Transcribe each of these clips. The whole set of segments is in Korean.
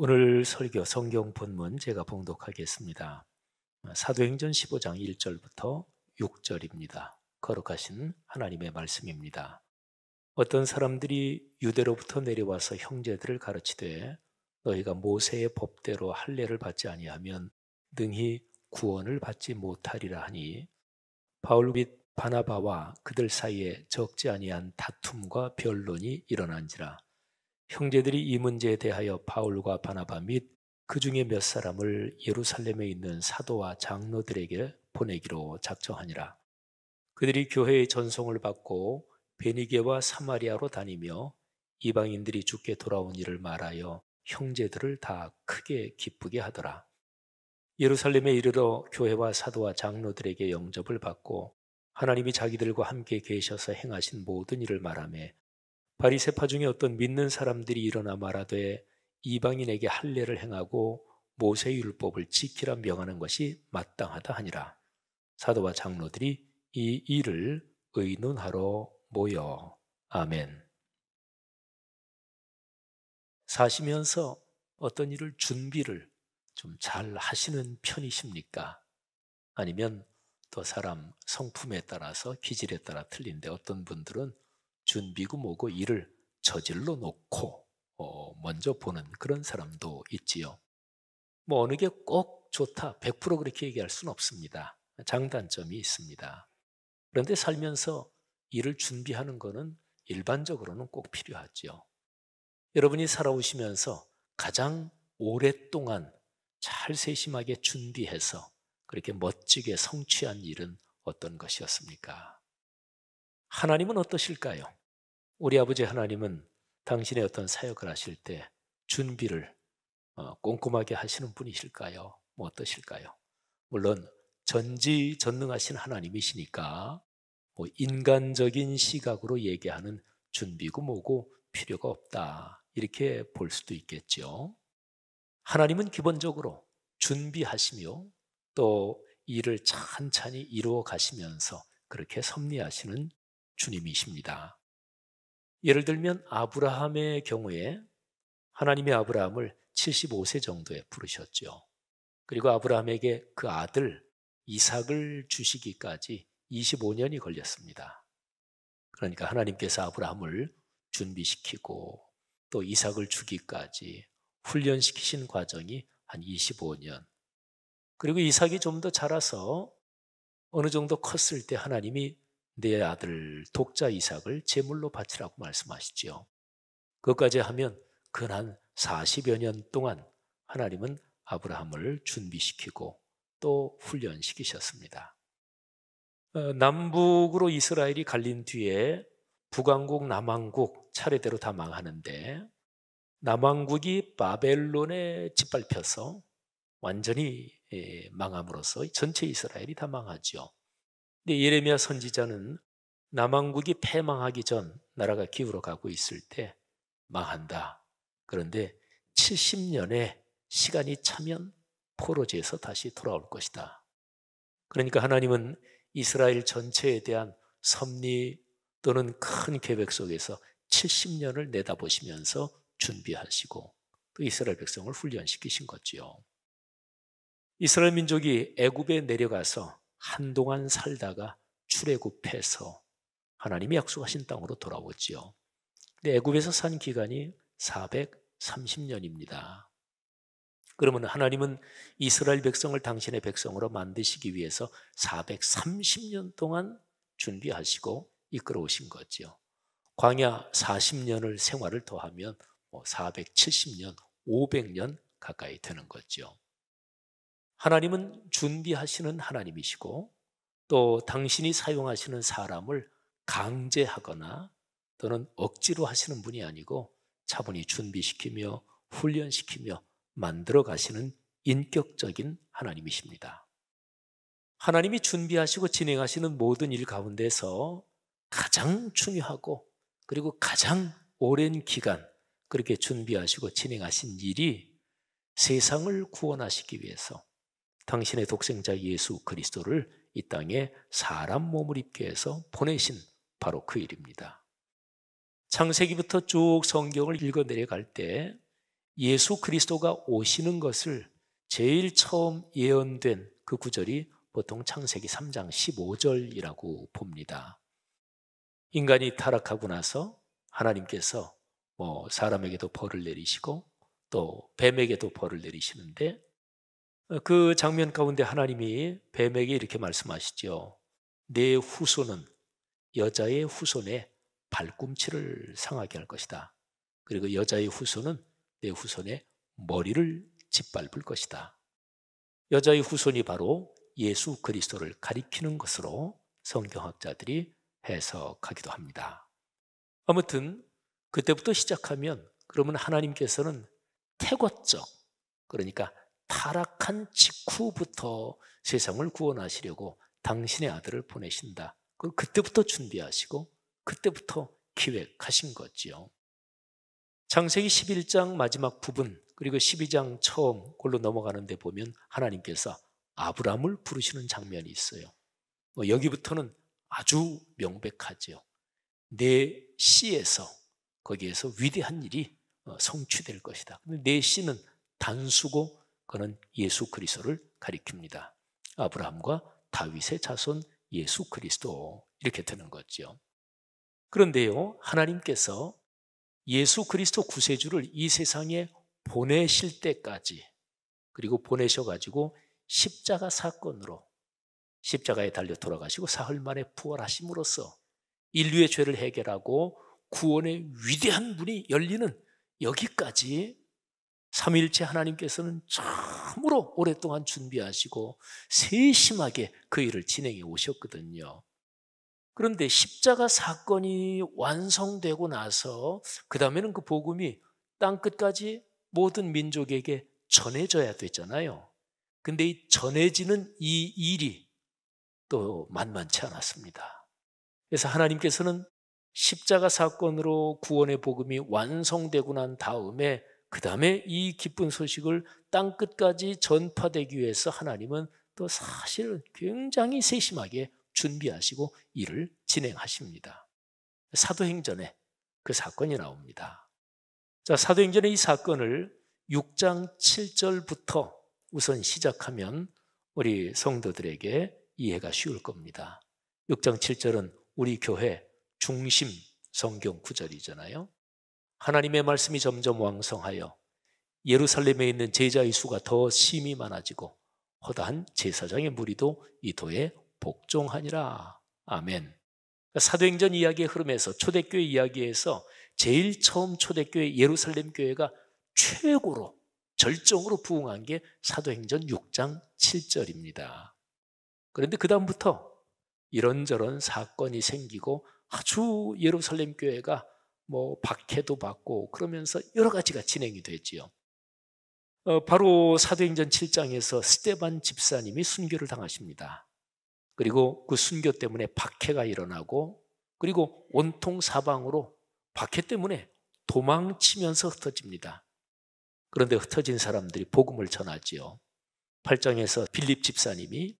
오늘 설교 성경 본문 제가 봉독하겠습니다. 사도행전 15장 1절부터 6절입니다. 거룩하신 하나님의 말씀입니다. 어떤 사람들이 유대로부터 내려와서 형제들을 가르치되 너희가 모세의 법대로 할례를 받지 아니하면 능히 구원을 받지 못하리라 하니 바울 및 바나바와 그들 사이에 적지 아니한 다툼과 변론이 일어난지라 형제들이 이 문제에 대하여 바울과 바나바 및 그 중에 몇 사람을 예루살렘에 있는 사도와 장로들에게 보내기로 작정하니라. 그들이 교회의 전송을 받고 베니게와 사마리아로 다니며 이방인들이 죽게 돌아온 일을 말하여 형제들을 다 크게 기쁘게 하더라. 예루살렘에 이르러 교회와 사도와 장로들에게 영접을 받고 하나님이 자기들과 함께 계셔서 행하신 모든 일을 말하며 바리세파 중에 어떤 믿는 사람들이 일어나 말하되 이방인에게 할례를 행하고 모세율법을 지키라 명하는 것이 마땅하다 하니라. 사도와 장로들이 이 일을 의논하러 모여 아멘. 사시면서 어떤 일을 준비를 좀 잘 하시는 편이십니까? 아니면 또 사람 성품에 따라서 기질에 따라 틀린데 어떤 분들은 준비고 뭐고 일을 저질러 놓고 어, 먼저 보는 그런 사람도 있지요. 뭐 어느 게 꼭 좋다 100% 그렇게 얘기할 수는 없습니다. 장단점이 있습니다. 그런데 살면서 일을 준비하는 것은 일반적으로는 꼭 필요하지요. 여러분이 살아오시면서 가장 오랫동안 잘 세심하게 준비해서 그렇게 멋지게 성취한 일은 어떤 것이었습니까? 하나님은 어떠실까요? 우리 아버지 하나님은 당신의 어떤 사역을 하실 때 준비를 어, 꼼꼼하게 하시는 분이실까요? 뭐 어떠실까요? 물론 전지전능하신 하나님이시니까 뭐 인간적인 시각으로 얘기하는 준비고 뭐고 필요가 없다 이렇게 볼 수도 있겠죠. 하나님은 기본적으로 준비하시며 또 일을 찬찬히 이루어 가시면서 그렇게 섭리하시는 주님이십니다. 예를 들면 아브라함의 경우에 하나님의 아브라함을 75세 정도에 부르셨죠. 그리고 아브라함에게 그 아들 이삭을 주시기까지 25년이 걸렸습니다. 그러니까 하나님께서 아브라함을 준비시키고 또 이삭을 주기까지 훈련시키신 과정이 한 25년. 그리고 이삭이 좀 더 자라서 어느 정도 컸을 때 하나님이 내 아들 독자 이삭을 제물로 바치라고 말씀하시지요. 그것까지 하면 근한 40여 년 동안 하나님은 아브라함을 준비시키고 또 훈련시키셨습니다. 어, 남북으로 이스라엘이 갈린 뒤에 북왕국, 남왕국 차례대로 다 망하는데 남왕국이 바벨론에 짓밟혀서 완전히 예, 망함으로써 전체 이스라엘이 다 망하죠. 근데 예레미야 선지자는 남왕국이 패망하기 전 나라가 기울어 가고 있을 때 망한다. 그런데 70년의 시간이 차면 포로지에서 다시 돌아올 것이다. 그러니까 하나님은 이스라엘 전체에 대한 섭리 또는 큰 계획 속에서 70년을 내다보시면서 준비하시고 또 이스라엘 백성을 훈련시키신 거지요. 이스라엘 민족이 애굽에 내려가서 한동안 살다가 출애굽해서 하나님이 약속하신 땅으로 돌아오지요. 근데 애굽에서 산 기간이 430년입니다. 그러면 하나님은 이스라엘 백성을 당신의 백성으로 만드시기 위해서 430년 동안 준비하시고 이끌어 오신 거지요. 광야 40년을 생활을 더하면 470년, 뭐 500년 가까이 되는 거죠. 하나님은 준비하시는 하나님이시고 또 당신이 사용하시는 사람을 강제하거나 또는 억지로 하시는 분이 아니고 차분히 준비시키며 훈련시키며 만들어 가시는 인격적인 하나님이십니다. 하나님이 준비하시고 진행하시는 모든 일 가운데서 가장 중요하고 그리고 가장 오랜 기간 그렇게 준비하시고 진행하신 일이 세상을 구원하시기 위해서 당신의 독생자 예수 그리스도를 이 땅에 사람 몸을 입게 해서 보내신 바로 그 일입니다. 창세기부터 쭉 성경을 읽어 내려갈 때 예수 그리스도가 오시는 것을 제일 처음 예언된 그 구절이 보통 창세기 3장 15절이라고 봅니다. 인간이 타락하고 나서 하나님께서 뭐 사람에게도 벌을 내리시고 또 뱀에게도 벌을 내리시는데 어, 그 장면 가운데 하나님이 뱀에게 이렇게 말씀하시죠. 내 후손은 여자의 후손의 발꿈치를 상하게 할 것이다. 그리고 여자의 후손은 내 후손의 머리를 짓밟을 것이다. 여자의 후손이 바로 예수 그리스도를 가리키는 것으로 성경학자들이 해석하기도 합니다. 아무튼 그때부터 시작하면 그러면 하나님께서는 태고적 그러니까 타락한 직후부터 세상을 구원하시려고 당신의 아들을 보내신다. 그 그때부터 준비하시고 그때부터 기획하신 거지요. 창세기 11장 마지막 부분 그리고 12장 처음 골로 넘어가는데 보면 하나님께서 아브라함을 부르시는 장면이 있어요. 뭐 여기부터는 아주 명백하지요. 내 씨에서 거기에서 위대한 일이 어, 성취될 것이다. 내 씨는 단수고 그는 예수 그리스도를 가리킵니다. 아브라함과 다윗의 자손 예수 그리스도 이렇게 되는 거죠. 그런데요, 하나님께서 예수 그리스도 구세주를 이 세상에 보내실 때까지 그리고 보내셔 가지고 십자가 사건으로 십자가에 달려 돌아가시고 사흘 만에 부활하심으로써 인류의 죄를 해결하고 구원의 위대한 문이 열리는 여기까지 삼일째 하나님께서는 참으로 오랫동안 준비하시고 세심하게 그 일을 진행해 오셨거든요. 그런데 십자가 사건이 완성되고 나서 그 다음에는 그 복음이 땅끝까지 모든 민족에게 전해져야 되잖아요. 근데 이 전해지는 이 일이 또 만만치 않았습니다. 그래서 하나님께서는 십자가 사건으로 구원의 복음이 완성되고 난 다음에 그 다음에 이 기쁜 소식을 땅 끝까지 전파되기 위해서 하나님은 또 사실 굉장히 세심하게 준비하시고 일을 진행하십니다. 사도행전에 그 사건이 나옵니다. 자, 사도행전의 이 사건을 6장 7절부터 우선 시작하면 우리 성도들에게 이해가 쉬울 겁니다. 6장 7절은 우리 교회 중심 성경 구절이잖아요. 하나님의 말씀이 점점 왕성하여 예루살렘에 있는 제자의 수가 더 심히 많아지고 허다한 제사장의 무리도 이도에 복종하니라. 아멘. 그러니까 사도행전 이야기의 흐름에서 초대교회 이야기에서 제일 처음 초대교회 예루살렘 교회가 최고로 절정으로 부흥한 게 사도행전 6장 7절입니다. 그런데 그다음부터 이런저런 사건이 생기고 아주 예루살렘 교회가 뭐 박해도 받고 그러면서 여러 가지가 진행이 됐지요. 어, 바로 사도행전 7장에서 스테반 집사님이 순교를 당하십니다. 그리고 그 순교 때문에 박해가 일어나고 그리고 온통 사방으로 박해 때문에 도망치면서 흩어집니다. 그런데 흩어진 사람들이 복음을 전하지요. 8장에서 빌립 집사님이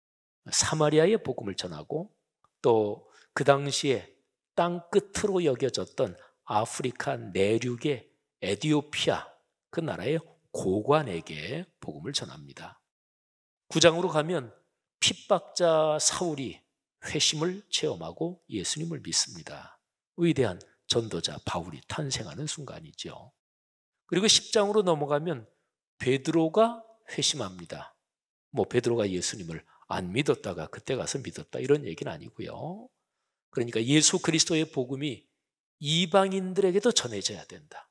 사마리아에 복음을 전하고 또 그 당시에 땅 끝으로 여겨졌던 아프리카 내륙의 에디오피아 그 나라의 고관에게 복음을 전합니다. 9장으로 가면 핍박자 사울이 회심을 체험하고 예수님을 믿습니다. 위대한 전도자 바울이 탄생하는 순간이죠. 그리고 10장으로 넘어가면 베드로가 회심합니다. 뭐 베드로가 예수님을 안 믿었다가 그때 가서 믿었다 이런 얘기는 아니고요. 그러니까 예수 그리스도의 복음이 이방인들에게도 전해져야 된다.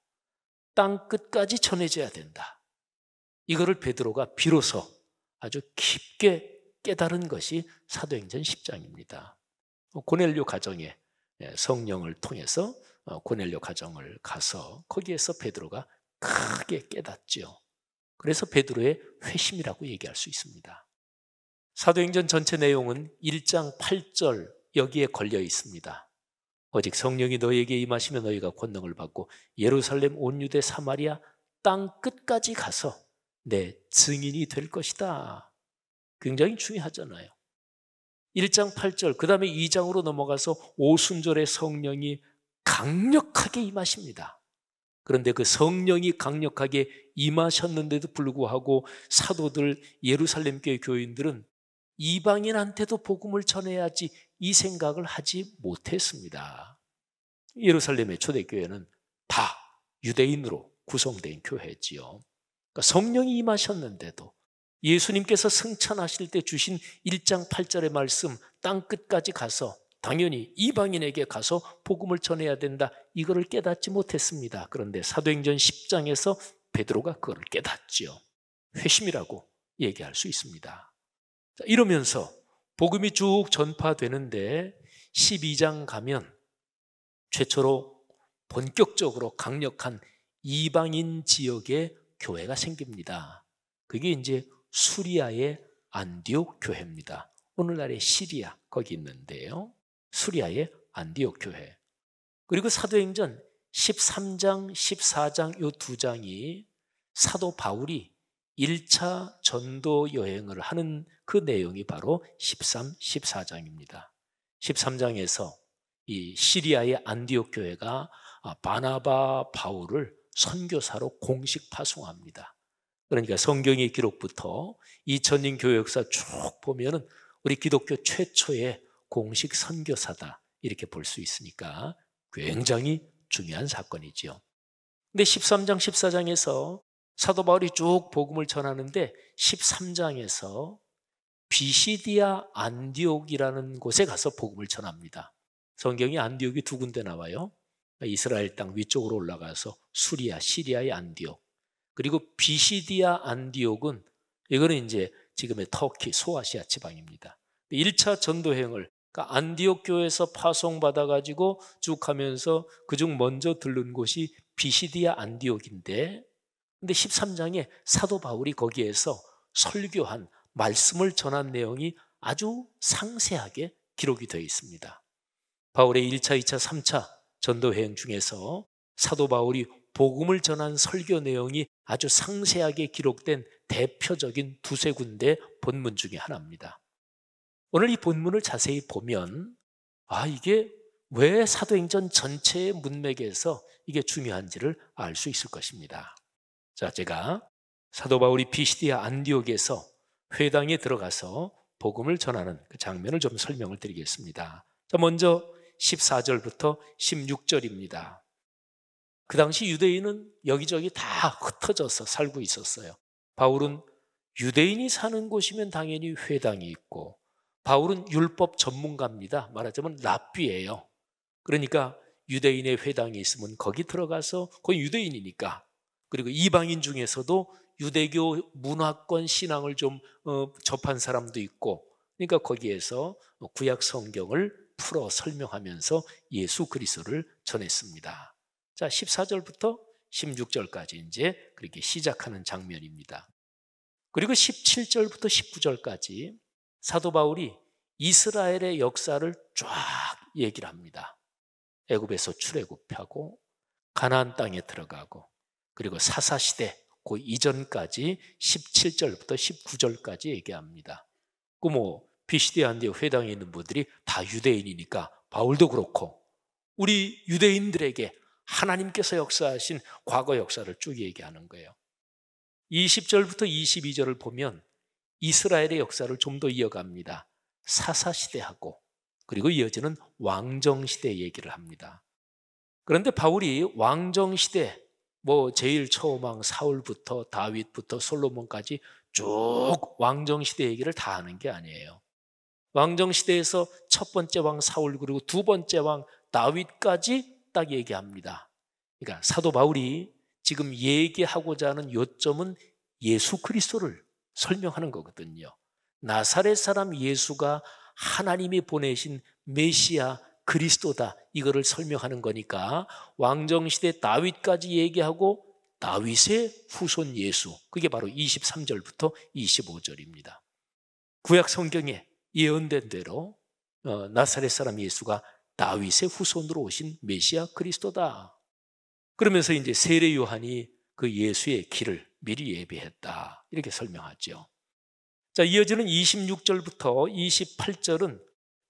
땅 끝까지 전해져야 된다. 이거를 베드로가 비로소 아주 깊게 깨달은 것이 사도행전 10장입니다. 어, 고넬료 가정에 예, 성령을 통해서 어, 고넬료 가정을 가서 거기에서 베드로가 크게 깨닫지요. 그래서 베드로의 회심이라고 얘기할 수 있습니다. 사도행전 전체 내용은 1장 8절 여기에 걸려 있습니다. 오직 성령이 너에게 임하시면 너희가 권능을 받고 예루살렘 온 유대 사마리아 땅 끝까지 가서 내 증인이 될 것이다. 굉장히 중요하잖아요. 1장 8절, 그 다음에 2장으로 넘어가서 오순절의 성령이 강력하게 임하십니다. 그런데 그 성령이 강력하게 임하셨는데도 불구하고 사도들, 예루살렘교회 교인들은 이방인한테도 복음을 전해야지 이 생각을 하지 못했습니다. 예루살렘의 초대교회는 다 유대인으로 구성된 교회지요. 그러니까 성령이 임하셨는데도 예수님께서 승천하실 때 주신 1장 8절의 말씀 땅 끝까지 가서 당연히 이방인에게 가서 복음을 전해야 된다. 이거를 깨닫지 못했습니다. 그런데 사도행전 10장에서 베드로가 그걸 깨닫지요. 회심이라고 얘기할 수 있습니다. 자, 이러면서 복음이 쭉 전파되는데 12장 가면 최초로 본격적으로 강력한 이방인 지역의 교회가 생깁니다. 그게 이제 수리아의 안디옥 교회입니다. 오늘날의 시리아 거기 있는데요. 수리아의 안디옥 교회. 그리고 사도행전 13장, 14장 요 두 장이 사도 바울이 1차 전도 여행을 하는 그 내용이 바로 13, 14장입니다. 13장에서 이 시리아의 안디옥 교회가 아, 바나바 바울을 선교사로 공식 파송합니다. 그러니까 성경의 기록부터 2000년 교회 역사 쭉 보면은 우리 기독교 최초의 공식 선교사다. 이렇게 볼 수 있으니까 굉장히 중요한 사건이지요. 근데 13장, 14장에서 사도 바울이 쭉 복음을 전하는데 13장에서 비시디아 안디옥이라는 곳에 가서 복음을 전합니다. 성경이 안디옥이 두 군데 나와요. 이스라엘 땅 위쪽으로 올라가서 수리아, 시리아의 안디옥. 그리고 비시디아 안디옥은 이거는 이제 지금의 터키 소아시아 지방입니다. 1차 전도 행을 그러니까 안디옥 교에서 파송받아 가지고 쭉 하면서 그중 먼저 들른 곳이 비시디아 안디옥인데 근데 13장에 사도 바울이 거기에서 설교한 말씀을 전한 내용이 아주 상세하게 기록이 되어 있습니다. 바울의 1차, 2차, 3차 전도회행 중에서 사도 바울이 복음을 전한 설교 내용이 아주 상세하게 기록된 대표적인 두세 군데 본문 중의 하나입니다. 오늘 이 본문을 자세히 보면 아 이게 왜 사도행전 전체의 문맥에서 이게 중요한지를 알 수 있을 것입니다. 자, 제가 사도 바울이 비시디아 안디옥에서 회당에 들어가서 복음을 전하는 그 장면을 좀 설명을 드리겠습니다. 자, 먼저 14절부터 16절입니다. 그 당시 유대인은 여기저기 다 흩어져서 살고 있었어요. 바울은 유대인이 사는 곳이면 당연히 회당이 있고 바울은 율법 전문가입니다. 말하자면 랍비예요. 그러니까 유대인의 회당이 있으면 거기 들어가서 거의 유대인이니까 그리고 이방인 중에서도 유대교 문화권 신앙을 좀 어, 접한 사람도 있고 그러니까 거기에서 구약 성경을 풀어 설명하면서 예수 그리스도를 전했습니다. 자, 14절부터 16절까지 이제 그렇게 시작하는 장면입니다. 그리고 17절부터 19절까지 사도 바울이 이스라엘의 역사를 쫙 얘기를 합니다. 애굽에서 출애굽하고 가나안 땅에 들어가고 그리고 사사시대 그 이전까지 17절부터 19절까지 얘기합니다. 그뭐 비시대 안디오 회당에 있는 분들이 다 유대인이니까 바울도 그렇고 우리 유대인들에게 하나님께서 역사하신 과거 역사를 쭉 얘기하는 거예요. 20절부터 22절을 보면 이스라엘의 역사를 좀 더 이어갑니다. 사사시대하고 그리고 이어지는 왕정시대 얘기를 합니다. 그런데 바울이 왕정시대 뭐 제일 처음왕 사울부터 다윗부터 솔로몬까지 쭉 왕정 시대 얘기를 다 하는 게 아니에요. 왕정 시대에서 첫 번째 왕 사울 그리고 두 번째 왕 다윗까지 딱 얘기합니다. 그러니까 사도 바울이 지금 얘기하고자 하는 요점은 예수 그리스도를 설명하는 거거든요. 나사렛 사람 예수가 하나님이 보내신 메시아 그리스도다. 이거를 설명하는 거니까 왕정시대 다윗까지 얘기하고 다윗의 후손 예수. 그게 바로 23절부터 25절입니다. 구약 성경에 예언된 대로 어, 나사렛 사람 예수가 다윗의 후손으로 오신 메시아 그리스도다. 그러면서 이제 세례 요한이 그 예수의 길을 미리 예배했다 이렇게 설명하죠. 자, 이어지는 26절부터 28절은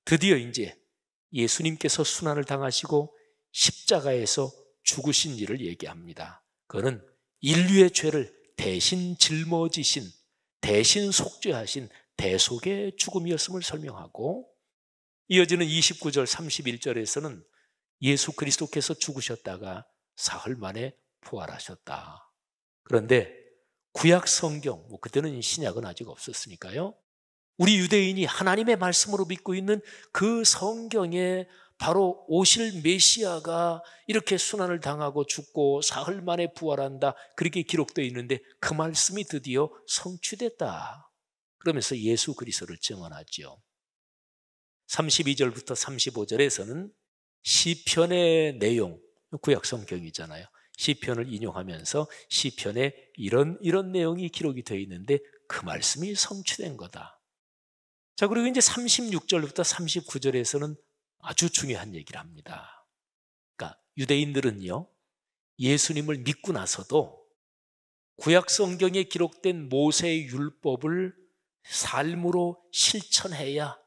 드디어 이제 예수님께서 순환을 당하시고 십자가에서 죽으신 일을 얘기합니다. 그는 인류의 죄를 대신 짊어지신, 대신 속죄하신 대속의 죽음이었음을 설명하고 이어지는 29절 31절에서는 예수 그리스도께서 죽으셨다가 사흘 만에 부활하셨다. 그런데 구약 성경, 뭐 그때는 신약은 아직 없었으니까요. 우리 유대인이 하나님의 말씀으로 믿고 있는 그 성경에 바로 오실 메시아가 이렇게 순환을 당하고 죽고 사흘 만에 부활한다. 그렇게 기록되어 있는데 그 말씀이 드디어 성취됐다. 그러면서 예수 그리스도를 증언하죠. 32절부터 35절에서는 시편의 내용, 구약 성경이잖아요. 시편을 인용하면서 시편에 이런 이런 내용이 기록이 되어 있는데 그 말씀이 성취된 거다. 자, 그리고 이제 36절부터 39절에서는 아주 중요한 얘기를 합니다. 그러니까 유대인들은요, 예수님을 믿고 나서도 구약 성경에 기록된 모세의 율법을 삶으로 실천해야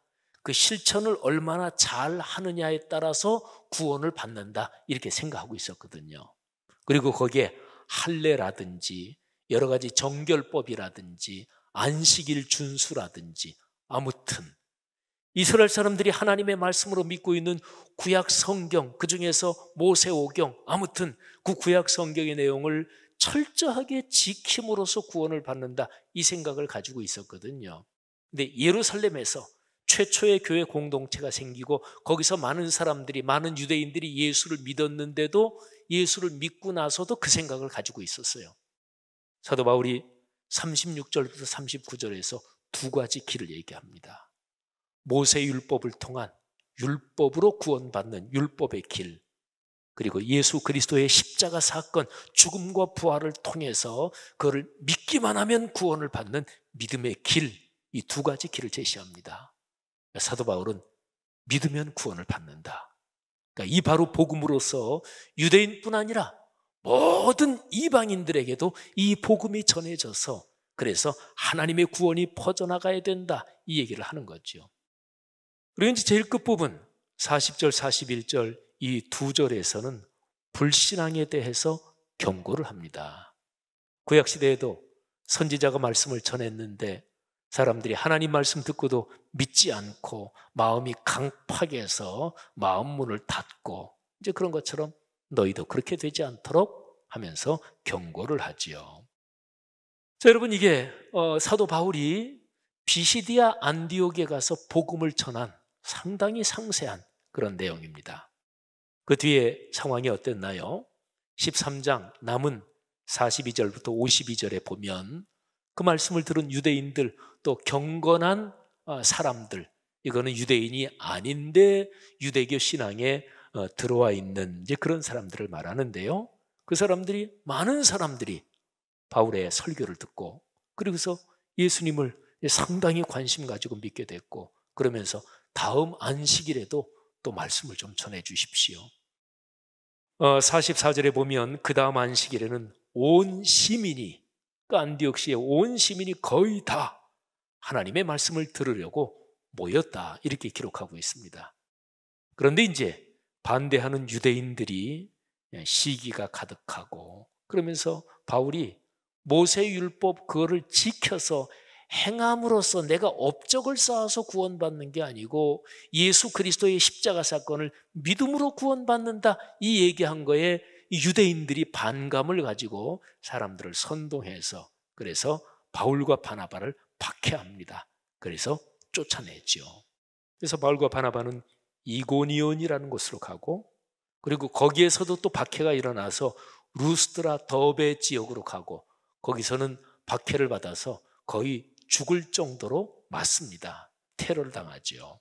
그 실천을 얼마나 잘 하느냐에 따라서 구원을 받는다 이렇게 생각하고 있었거든요. 그리고 거기에 할례라든지 여러 가지 정결법이라든지 안식일 준수라든지 아무튼 이스라엘 사람들이 하나님의 말씀으로 믿고 있는 구약 성경, 그 중에서 모세오경, 아무튼 그 구약 성경의 내용을 철저하게 지킴으로써 구원을 받는다. 이 생각을 가지고 있었거든요. 근데 예루살렘에서 최초의 교회 공동체가 생기고 거기서 많은 사람들이, 많은 유대인들이 예수를 믿었는데도 예수를 믿고 나서도 그 생각을 가지고 있었어요. 사도 바울이 36절부터 39절에서 두 가지 길을 얘기합니다. 모세 율법을 통한 율법으로 구원받는 율법의 길, 그리고 예수 그리스도의 십자가 사건, 죽음과 부활을 통해서 그를 믿기만 하면 구원을 받는 믿음의 길, 이 두 가지 길을 제시합니다. 그러니까 사도 바울은 믿으면 구원을 받는다. 그러니까 이 바로 복음으로서 유대인뿐 아니라 모든 이방인들에게도 이 복음이 전해져서 그래서 하나님의 구원이 퍼져나가야 된다. 이 얘기를 하는 거죠. 그리고 이제 제일 끝부분 40절, 41절 이 두 절에서는 불신앙에 대해서 경고를 합니다. 구약 시대에도 선지자가 말씀을 전했는데 사람들이 하나님 말씀 듣고도 믿지 않고 마음이 강팍해 서 마음 문을 닫고 이제 그런 것처럼 너희도 그렇게 되지 않도록 하면서 경고를 하지요. 자, 여러분 이게 어, 사도 바울이 비시디아 안디옥에 가서 복음을 전한 상당히 상세한 그런 내용입니다. 그 뒤에 상황이 어땠나요? 13장 남은 42절부터 52절에 보면 그 말씀을 들은 유대인들 또 경건한 어, 사람들 이거는 유대인이 아닌데 유대교 신앙에 어, 들어와 있는 이제 그런 사람들을 말하는데요. 그 사람들이 많은 사람들이 바울의 설교를 듣고 그리고서 예수님을 상당히 관심 가지고 믿게 됐고 그러면서 다음 안식일에도 또 말씀을 좀 전해 주십시오. 44절에 어, 보면 그 다음 안식일에는 온 시민이 깐디옥시의온 그 시민이 거의 다 하나님의 말씀을 들으려고 모였다 이렇게 기록하고 있습니다. 그런데 이제 반대하는 유대인들이 시기가 가득하고 그러면서 바울이 모세율법 그거를 지켜서 행함으로써 내가 업적을 쌓아서 구원받는 게 아니고 예수 그리스도의 십자가 사건을 믿음으로 구원받는다 이 얘기한 거에 유대인들이 반감을 가지고 사람들을 선동해서 그래서 바울과 바나바를 박해합니다. 그래서 쫓아내죠. 그래서 바울과 바나바는 이고니온이라는 곳으로 가고 그리고 거기에서도 또 박해가 일어나서 루스트라 더베 지역으로 가고 거기서는 박해를 받아서 거의 죽을 정도로 맞습니다. 테러를 당하지요.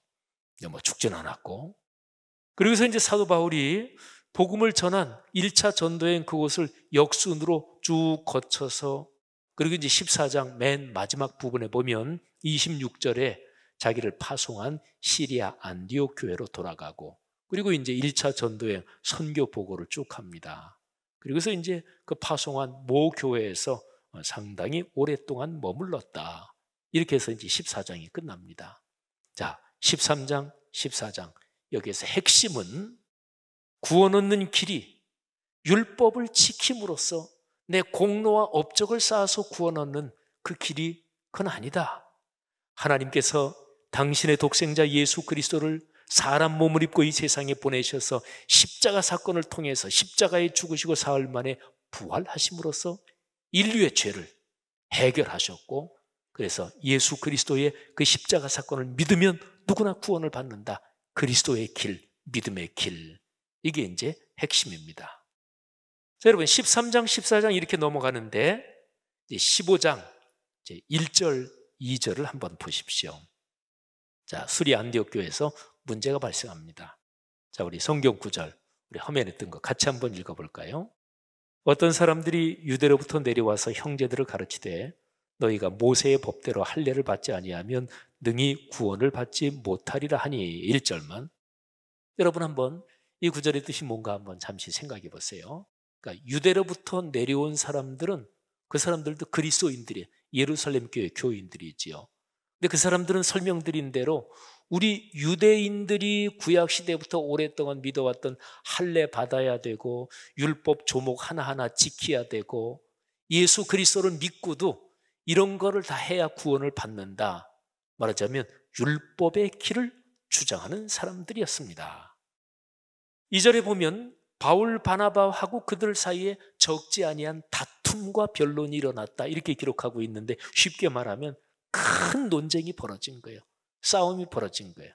뭐 죽진 않았고. 그리고서 이제 사도 바울이 복음을 전한 1차 전도행 그곳을 역순으로 쭉 거쳐서 그리고 이제 14장 맨 마지막 부분에 보면 26절에 자기를 파송한 시리아 안디옥 교회로 돌아가고 그리고 이제 1차 전도행 선교 보고를 쭉 합니다. 그리고서 이제 그 파송한 모 교회에서 어, 상당히 오랫동안 머물렀다. 이렇게 해서 이제 14장이 끝납니다. 자, 13장, 14장. 여기에서 핵심은 구원 얻는 길이 율법을 지킴으로써 내 공로와 업적을 쌓아서 구원 얻는 그 길이 그건 아니다. 하나님께서 당신의 독생자 예수 그리스도를 사람 몸을 입고 이 세상에 보내셔서 십자가 사건을 통해서 십자가에 죽으시고 사흘 만에 부활하심으로써 인류의 죄를 해결하셨고 그래서 예수 그리스도의 그 십자가 사건을 믿으면 누구나 구원을 받는다. 그리스도의 길, 믿음의 길. 이게 이제 핵심입니다. 자, 여러분 13장, 14장 이렇게 넘어가는데 15장 이제 1절, 2절을 한번 보십시오. 자, 수리 안디옥 교에서 문제가 발생합니다. 자, 우리 성경 구절 우리 화면에 뜬 거 같이 한번 읽어 볼까요? 어떤 사람들이 유대로부터 내려와서 형제들을 가르치되 너희가 모세의 법대로 할례를 받지 아니하면 능히 구원을 받지 못하리라 하니 일절만 여러분 한번 이 구절의 뜻이 뭔가 한번 잠시 생각해 보세요. 그러니까 유대로부터 내려온 사람들은 그 사람들도 그리스도인들이 예루살렘 교회 교인들이지요. 근데 그 사람들은 설명드린 대로 우리 유대인들이 구약 시대부터 오랫동안 믿어왔던 할례 받아야 되고 율법 조목 하나하나 지켜야 되고 예수 그리스도를 믿고도 이런 거를 다 해야 구원을 받는다. 말하자면 율법의 길을 주장하는 사람들이었습니다. 이절에 보면 바울 바나바하고 그들 사이에 적지 아니한 다툼과 변론이 일어났다. 이렇게 기록하고 있는데 쉽게 말하면 큰 논쟁이 벌어진 거예요. 싸움이 벌어진 거예요.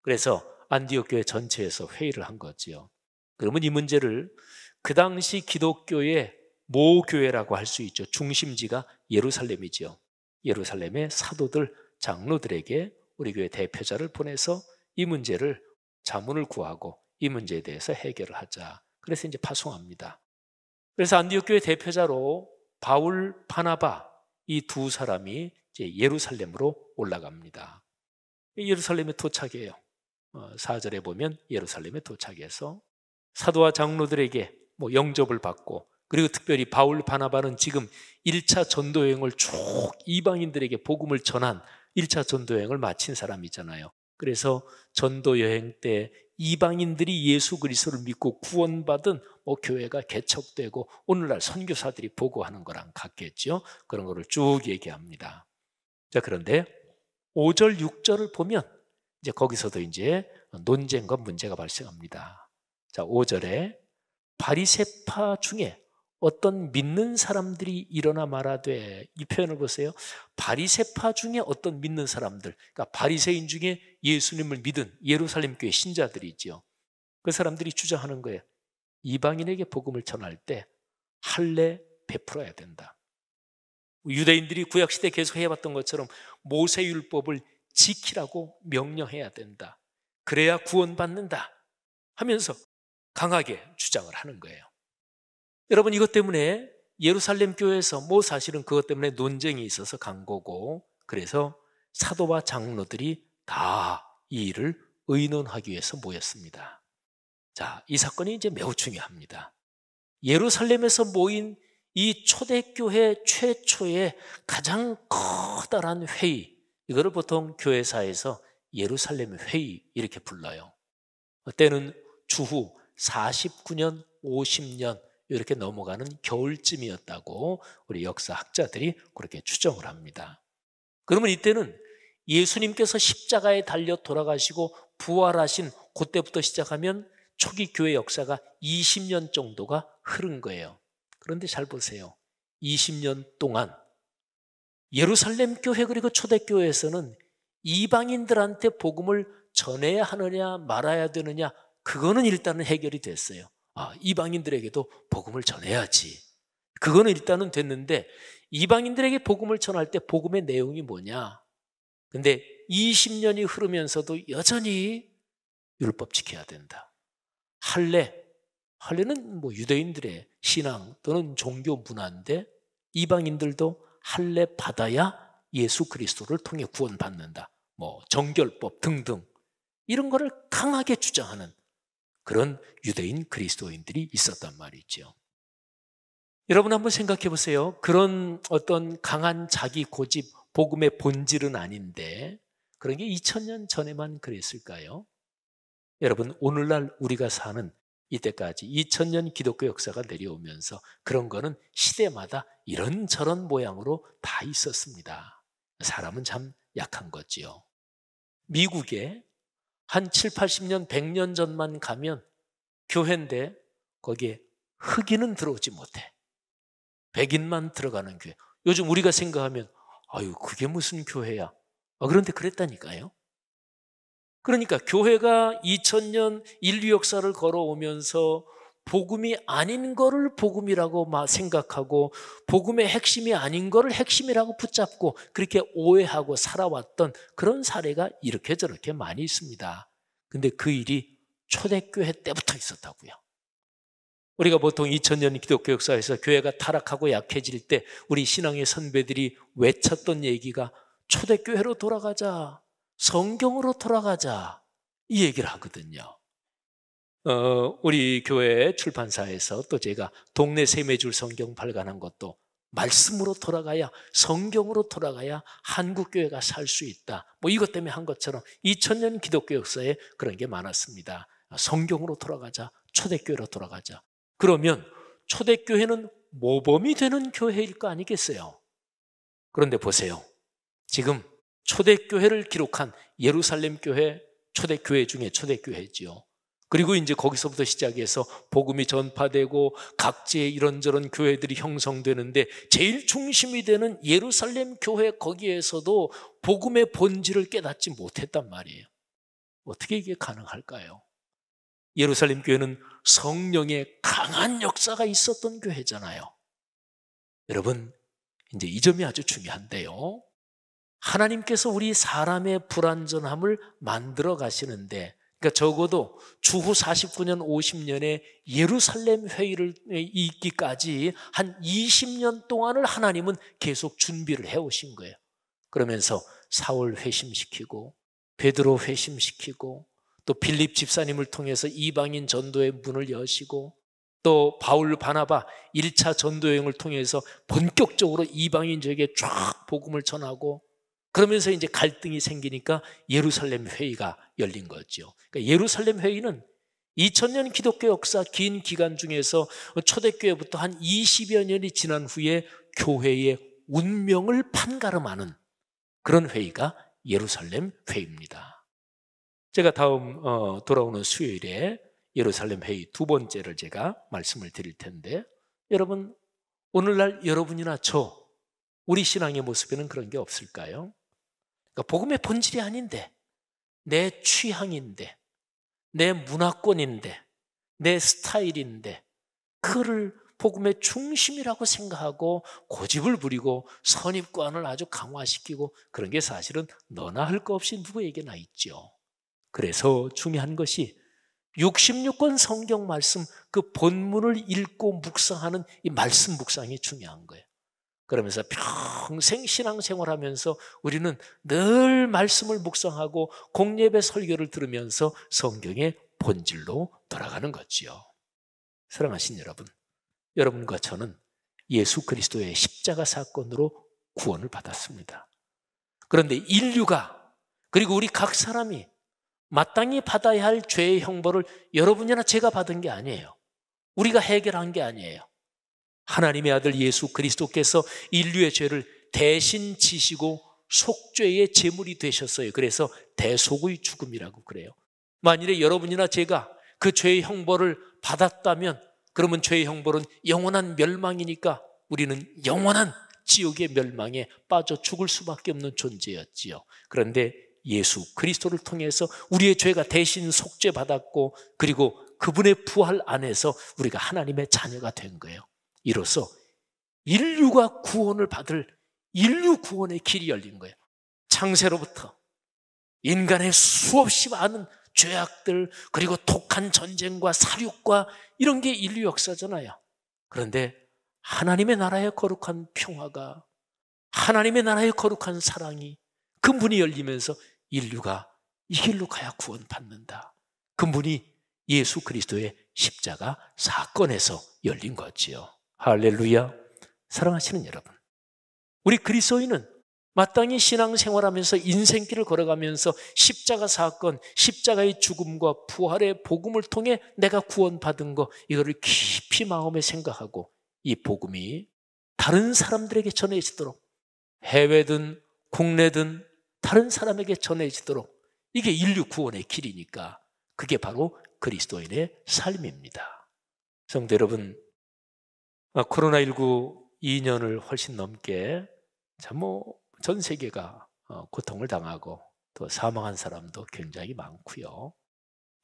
그래서 안디옥 교회 전체에서 회의를 한 거지요. 그러면 이 문제를 그 당시 기독교의 모교회라고 할 수 있죠. 중심지가 예루살렘이지요. 예루살렘의 사도들, 장로들에게 우리 교회 대표자를 보내서 이 문제를 자문을 구하고 이 문제에 대해서 해결을 하자. 그래서 이제 파송합니다. 그래서 안디옥 교회 대표자로 바울, 파나바이 두 사람이 이제 예루살렘으로 올라갑니다. 예루살렘에 도착해요. 4절에 어, 보면 예루살렘에 도착해서 사도와 장로들에게 뭐 영접을 받고 그리고 특별히 바울 바나바는 지금 1차 전도 여행을 쭉 이방인들에게 복음을 전한 1차 전도 여행을 마친 사람이잖아요. 그래서 전도 여행 때 이방인들이 예수 그리스도를 믿고 구원받은 뭐 교회가 개척되고 오늘날 선교사들이 보고하는 거랑 같겠죠. 그런 거를 쭉 얘기합니다. 자, 그런데 5절, 6절을 보면 이제 거기서도 이제 논쟁과 문제가 발생합니다. 자, 5절에 바리세파 중에 어떤 믿는 사람들이 일어나 말하되 이 표현을 보세요. 바리세파 중에 어떤 믿는 사람들, 그러니까 바리세인 중에 예수님을 믿은 예루살렘 교회 신자들이지요. 그 사람들이 주장하는 거예요. 이방인에게 복음을 전할 때 할례 베풀어야 된다. 유대인들이 구약시대 계속 해왔던 것처럼 모세율법을 지키라고 명령해야 된다. 그래야 구원받는다. 하면서 강하게 주장을 하는 거예요. 여러분, 이것 때문에 예루살렘 교회에서 뭐 사실은 그것 때문에 논쟁이 있어서 간 거고, 그래서 사도와 장로들이 다 이 일을 의논하기 위해서 모였습니다. 자, 이 사건이 이제 매우 중요합니다. 예루살렘에서 모인 이 초대교회 최초의 가장 커다란 회의, 이거를 보통 교회사에서 예루살렘 회의 이렇게 불러요. 때는 주후 49년, 50년 이렇게 넘어가는 겨울쯤이었다고 우리 역사학자들이 그렇게 추정을 합니다. 그러면 이때는 예수님께서 십자가에 달려 돌아가시고 부활하신 그때부터 시작하면 초기 교회 역사가 20년 정도가 흐른 거예요. 그런데 잘 보세요. 20년 동안 예루살렘 교회 그리고 초대교회에서는 이방인들한테 복음을 전해야 하느냐 말아야 되느냐 그거는 일단은 해결이 됐어요. 아, 이방인들에게도 복음을 전해야지. 그거는 일단은 됐는데 이방인들에게 복음을 전할 때 복음의 내용이 뭐냐? 근데 20년이 흐르면서도 여전히 율법 지켜야 된다. 할례 할례는 뭐 유대인들의 신앙 또는 종교 문화인데 이방인들도 할례 받아야 예수 그리스도를 통해 구원받는다. 뭐 정결법 등등 이런 거를 강하게 주장하는 그런 유대인 그리스도인들이 있었단 말이죠. 여러분 한번 생각해 보세요. 그런 어떤 강한 자기 고집, 복음의 본질은 아닌데 그런 게 2000년 전에만 그랬을까요? 여러분 오늘날 우리가 사는 이때까지 2000년 기독교 역사가 내려오면서 그런 거는 시대마다 이런저런 모양으로 다 있었습니다. 사람은 참 약한 거지요. 미국에 한 7, 80년, 100년 전만 가면 교회인데 거기에 흑인은 들어오지 못해. 백인만 들어가는 교회. 요즘 우리가 생각하면 아유 그게 무슨 교회야. 아, 그런데 그랬다니까요. 그러니까 교회가 2000년 인류 역사를 걸어오면서 복음이 아닌 거를 복음이라고 생각하고 복음의 핵심이 아닌 거를 핵심이라고 붙잡고 그렇게 오해하고 살아왔던 그런 사례가 이렇게 저렇게 많이 있습니다. 근데 그 일이 초대교회 때부터 있었다고요. 우리가 보통 2000년 기독교 역사에서 교회가 타락하고 약해질 때 우리 신앙의 선배들이 외쳤던 얘기가 초대교회로 돌아가자. 성경으로 돌아가자 이 얘기를 하거든요. 어, 우리 교회 출판사에서 또 제가 동네 세매줄 성경 발간한 것도 말씀으로 돌아가야 성경으로 돌아가야 한국 교회가 살 수 있다. 뭐 이것 때문에 한 것처럼 2000년 기독교 역사에 그런 게 많았습니다. 아, 성경으로 돌아가자. 초대교회로 돌아가자. 그러면 초대교회는 모범이 되는 교회일 거 아니겠어요? 그런데 보세요. 지금 초대교회를 기록한 예루살렘 교회 초대교회 중에 초대교회지요. 그리고 이제 거기서부터 시작해서 복음이 전파되고 각지의 이런저런 교회들이 형성되는데 제일 중심이 되는 예루살렘 교회 거기에서도 복음의 본질을 깨닫지 못했단 말이에요. 어떻게 이게 가능할까요? 예루살렘 교회는 성령의 강한 역사가 있었던 교회잖아요. 여러분, 이제 이 점이 아주 중요한데요. 하나님께서 우리 사람의 불완전함을 만들어 가시는데 그러니까 적어도 주후 49년 50년에 예루살렘 회의를 있기까지 한 20년 동안을 하나님은 계속 준비를 해 오신 거예요. 그러면서 사울 회심시키고 베드로 회심시키고 또 빌립 집사님을 통해서 이방인 전도의 문을 여시고 또 바울 바나바 1차 전도 여행을 통해서 본격적으로 이방인들에게 쫙 복음을 전하고 그러면서 이제 갈등이 생기니까 예루살렘 회의가 열린 거죠. 그러니까 예루살렘 회의는 2000년 기독교 역사 긴 기간 중에서 초대교회부터 한 20여 년이 지난 후에 교회의 운명을 판가름하는 그런 회의가 예루살렘 회의입니다. 제가 다음 어, 돌아오는 수요일에 예루살렘 회의 두 번째를 제가 말씀을 드릴 텐데 여러분 오늘날 여러분이나 저 우리 신앙의 모습에는 그런 게 없을까요? 그러니까 복음의 본질이 아닌데 내 취향인데 내 문화권인데 내 스타일인데 그를 복음의 중심이라고 생각하고 고집을 부리고 선입관을 아주 강화시키고 그런 게 사실은 너나 할 것 없이 누구에게나 있죠. 그래서 중요한 것이 66권 성경 말씀 그 본문을 읽고 묵상하는 이 말씀 묵상이 중요한 거예요. 그러면서 평생 신앙생활 하면서 우리는 늘 말씀을 묵상하고 공예배 설교를 들으면서 성경의 본질로 돌아가는 거지요. 사랑하신 여러분, 여러분과 저는 예수 그리스도의 십자가 사건으로 구원을 받았습니다. 그런데 인류가 그리고 우리 각 사람이 마땅히 받아야 할 죄의 형벌을 여러분이나 제가 받은 게 아니에요. 우리가 해결한 게 아니에요. 하나님의 아들 예수 그리스도께서 인류의 죄를 대신 지시고 속죄의 제물이 되셨어요. 그래서 대속의 죽음이라고 그래요. 만일에 여러분이나 제가 그 죄의 형벌을 받았다면 그러면 죄의 형벌은 영원한 멸망이니까 우리는 영원한 지옥의 멸망에 빠져 죽을 수밖에 없는 존재였지요. 그런데 예수 그리스도를 통해서 우리의 죄가 대신 속죄받았고 그리고 그분의 부활 안에서 우리가 하나님의 자녀가 된 거예요. 이로써 인류가 구원을 받을 인류 구원의 길이 열린 거예요. 창세로부터 인간의 수없이 많은 죄악들 그리고 독한 전쟁과 사륙과 이런 게 인류 역사잖아요. 그런데 하나님의 나라의 거룩한 평화가 하나님의 나라의 거룩한 사랑이 그 문이 열리면서 인류가 이 길로 가야 구원받는다. 그 문이 예수 그리스도의 십자가 사건에서 열린 거지요. 할렐루야. 사랑하시는 여러분. 우리 그리스도인은 마땅히 신앙생활하면서 인생길을 걸어가면서 십자가 사건, 십자가의 죽음과 부활의 복음을 통해 내가 구원받은 것, 이거를 깊이 마음에 생각하고 이 복음이 다른 사람들에게 전해지도록 해외든 국내든 다른 사람에게 전해지도록 이게 인류 구원의 길이니까 그게 바로 그리스도인의 삶입니다. 성도 여러분, 아, 코로나19 2년을 훨씬 넘게 참뭐전 세계가 어, 고통을 당하고 또 사망한 사람도 굉장히 많고요.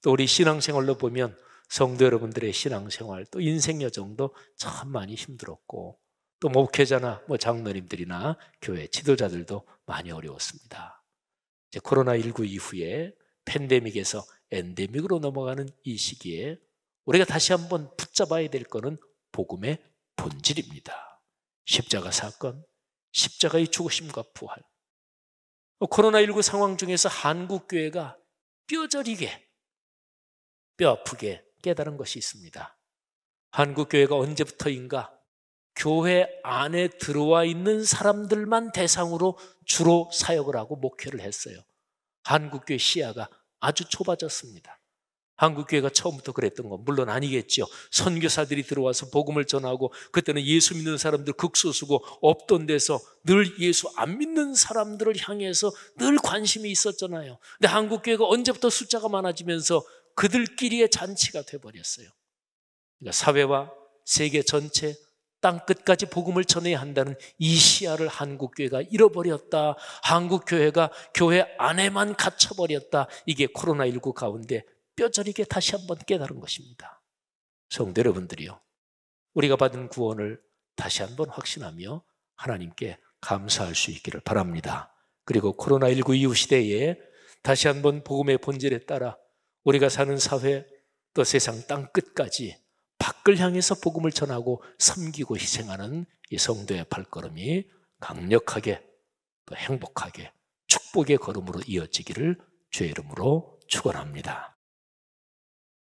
또 우리 신앙생활로 보면 성도 여러분들의 신앙생활 또 인생 여정도 참 많이 힘들었고 또 목회자나 뭐 장로님들이나 교회 지도자들도 많이 어려웠습니다. 이제 코로나19 이후에 팬데믹에서 엔데믹으로 넘어가는 이 시기에 우리가 다시 한번 붙잡아야 될 것은 복음의 본질입니다. 십자가 사건, 십자가의 죽으심과 부활. 코로나19 상황 중에서 한국교회가 뼈저리게, 뼈 아프게 깨달은 것이 있습니다. 한국교회가 언제부터인가 교회 안에 들어와 있는 사람들만 대상으로 주로 사역을 하고 목회를 했어요. 한국교회 시야가 아주 좁아졌습니다. 한국교회가 처음부터 그랬던 건 물론 아니겠죠 선교사들이 들어와서 복음을 전하고 그때는 예수 믿는 사람들 극소수고 없던 데서 늘 예수 안 믿는 사람들을 향해서 늘 관심이 있었잖아요. 근데 한국교회가 언제부터 숫자가 많아지면서 그들끼리의 잔치가 돼버렸어요. 그러니까 사회와 세계 전체 땅 끝까지 복음을 전해야 한다는 이 시야를 한국 교회가 잃어버렸다. 한국 교회가 교회 안에만 갇혀 버렸다. 이게 코로나 19 가운데 뼈저리게 다시 한 번 깨달은 것입니다. 성도 여러분들이요. 우리가 받은 구원을 다시 한 번 확신하며 하나님께 감사할 수 있기를 바랍니다. 그리고 코로나19 이후 시대에 다시 한 번 복음의 본질에 따라 우리가 사는 사회 또 세상 땅 끝까지 밖을 향해서 복음을 전하고 섬기고 희생하는 이 성도의 발걸음이 강력하게 또 행복하게 축복의 걸음으로 이어지기를 주의 이름으로 축원합니다.